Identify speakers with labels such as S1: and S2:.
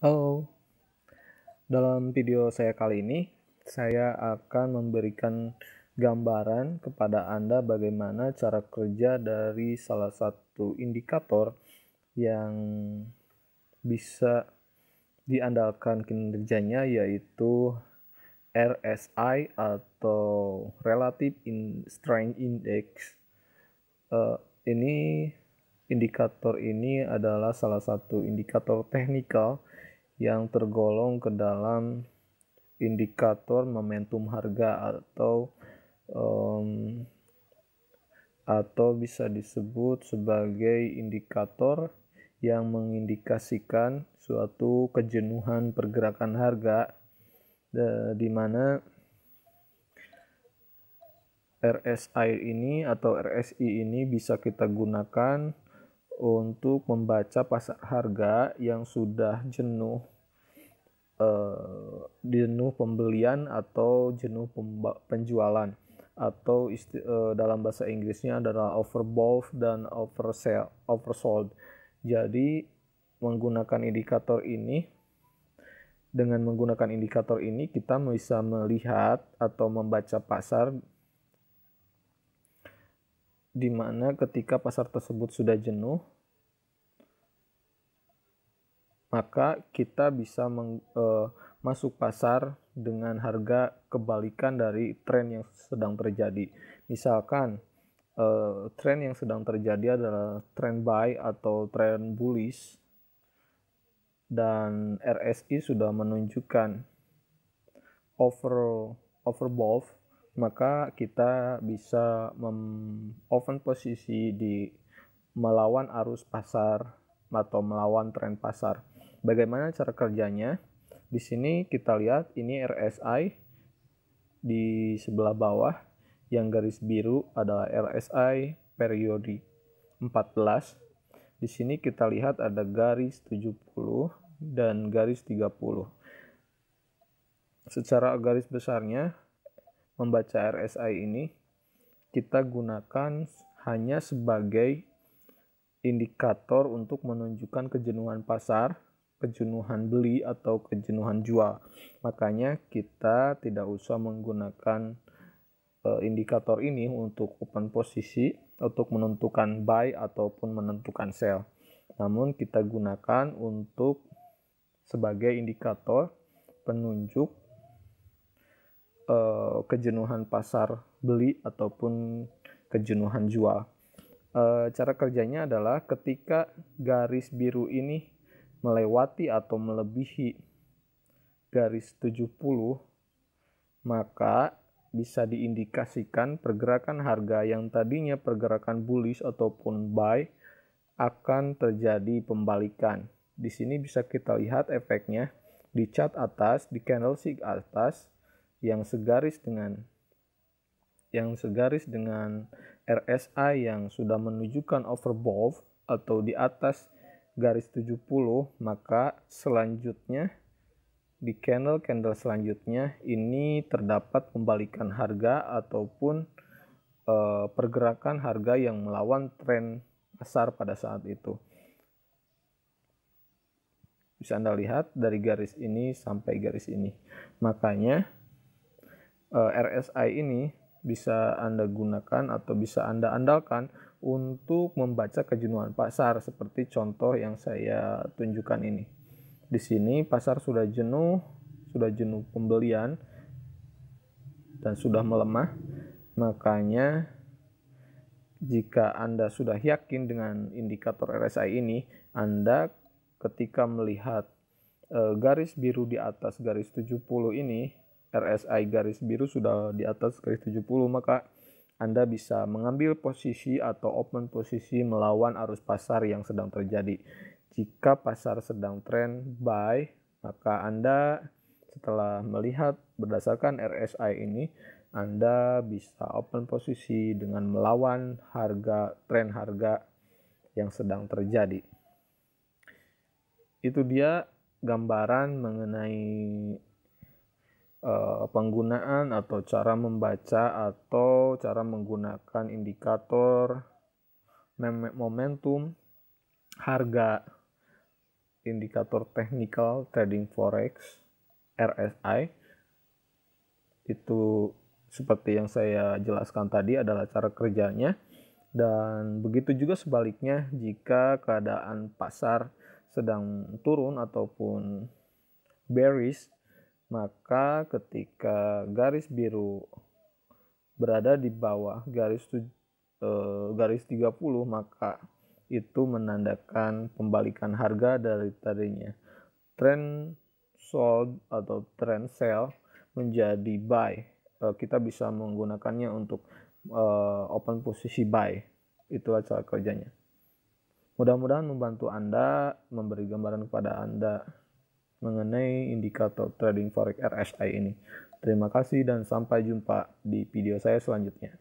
S1: Halo, dalam video saya kali ini, saya akan memberikan gambaran kepada Anda bagaimana cara kerja dari salah satu indikator yang bisa diandalkan kinerjanya yaitu RSI atau Relative In Strength Index. Uh, ini indikator ini adalah salah satu indikator teknikal yang tergolong ke dalam indikator momentum harga atau um, atau bisa disebut sebagai indikator yang mengindikasikan suatu kejenuhan pergerakan harga di mana RSI ini atau RSI ini bisa kita gunakan untuk membaca pasar harga yang sudah jenuh eh, jenuh pembelian atau jenuh penjualan atau isti, eh, dalam bahasa Inggrisnya adalah overbought dan oversell, oversold. Jadi menggunakan indikator ini dengan menggunakan indikator ini kita bisa melihat atau membaca pasar di mana ketika pasar tersebut sudah jenuh, maka kita bisa meng, e, masuk pasar dengan harga kebalikan dari tren yang sedang terjadi. Misalkan e, tren yang sedang terjadi adalah tren buy atau tren bullish dan RSI sudah menunjukkan over overbought maka kita bisa mem-open posisi di melawan arus pasar atau melawan tren pasar. Bagaimana cara kerjanya? Di sini kita lihat ini RSI di sebelah bawah yang garis biru adalah RSI periode 14. Di sini kita lihat ada garis 70 dan garis 30. Secara garis besarnya membaca RSI ini kita gunakan hanya sebagai indikator untuk menunjukkan kejenuhan pasar, kejenuhan beli atau kejenuhan jual. Makanya kita tidak usah menggunakan eh, indikator ini untuk open posisi untuk menentukan buy ataupun menentukan sell. Namun kita gunakan untuk sebagai indikator penunjuk uh, kejenuhan pasar beli ataupun kejenuhan jual. Uh, cara kerjanya adalah ketika garis biru ini melewati atau melebihi garis 70 maka bisa diindikasikan pergerakan harga yang tadinya pergerakan bullish ataupun buy akan terjadi pembalikan. Di sini bisa kita lihat efeknya di chart atas, di candlestick atas, yang segaris dengan yang segaris dengan RSI yang sudah menunjukkan overbought atau di atas garis 70 maka selanjutnya di candle candle selanjutnya ini terdapat pembalikan harga ataupun e, pergerakan harga yang melawan tren besar pada saat itu bisa Anda lihat dari garis ini sampai garis ini. Makanya Eh, RSI ini bisa Anda gunakan atau bisa Anda andalkan untuk membaca kejenuhan pasar seperti contoh yang saya tunjukkan ini. Di sini pasar sudah jenuh, sudah jenuh pembelian dan sudah melemah. Makanya jika Anda sudah yakin dengan indikator RSI ini, Anda ketika melihat eh, garis biru di atas garis 70 ini RSI garis biru sudah di atas garis 70 maka Anda bisa mengambil posisi atau open posisi melawan arus pasar yang sedang terjadi. Jika pasar sedang trend buy, maka Anda setelah melihat berdasarkan RSI ini anda bisa open posisi dengan melawan harga trend harga yang sedang terjadi. Itu dia gambaran mengenai Eh, penggunaan atau cara membaca atau cara menggunakan indikator momentum harga indikator technical trading forex RSI itu seperti yang saya jelaskan tadi adalah cara kerjanya dan begitu juga sebaliknya jika keadaan pasar sedang turun ataupun bearish maka ketika garis biru berada di bawah garis e, garis 30 maka itu menandakan pembalikan harga dari tadinya trend sold atau trend sell menjadi buy e, kita bisa menggunakannya untuk e, open posisi buy itulah cara kerjanya mudah-mudahan membantu Anda memberi gambaran kepada Anda mengenai indikator trading forex RSI ini. Terima kasih dan sampai jumpa di video saya selanjutnya.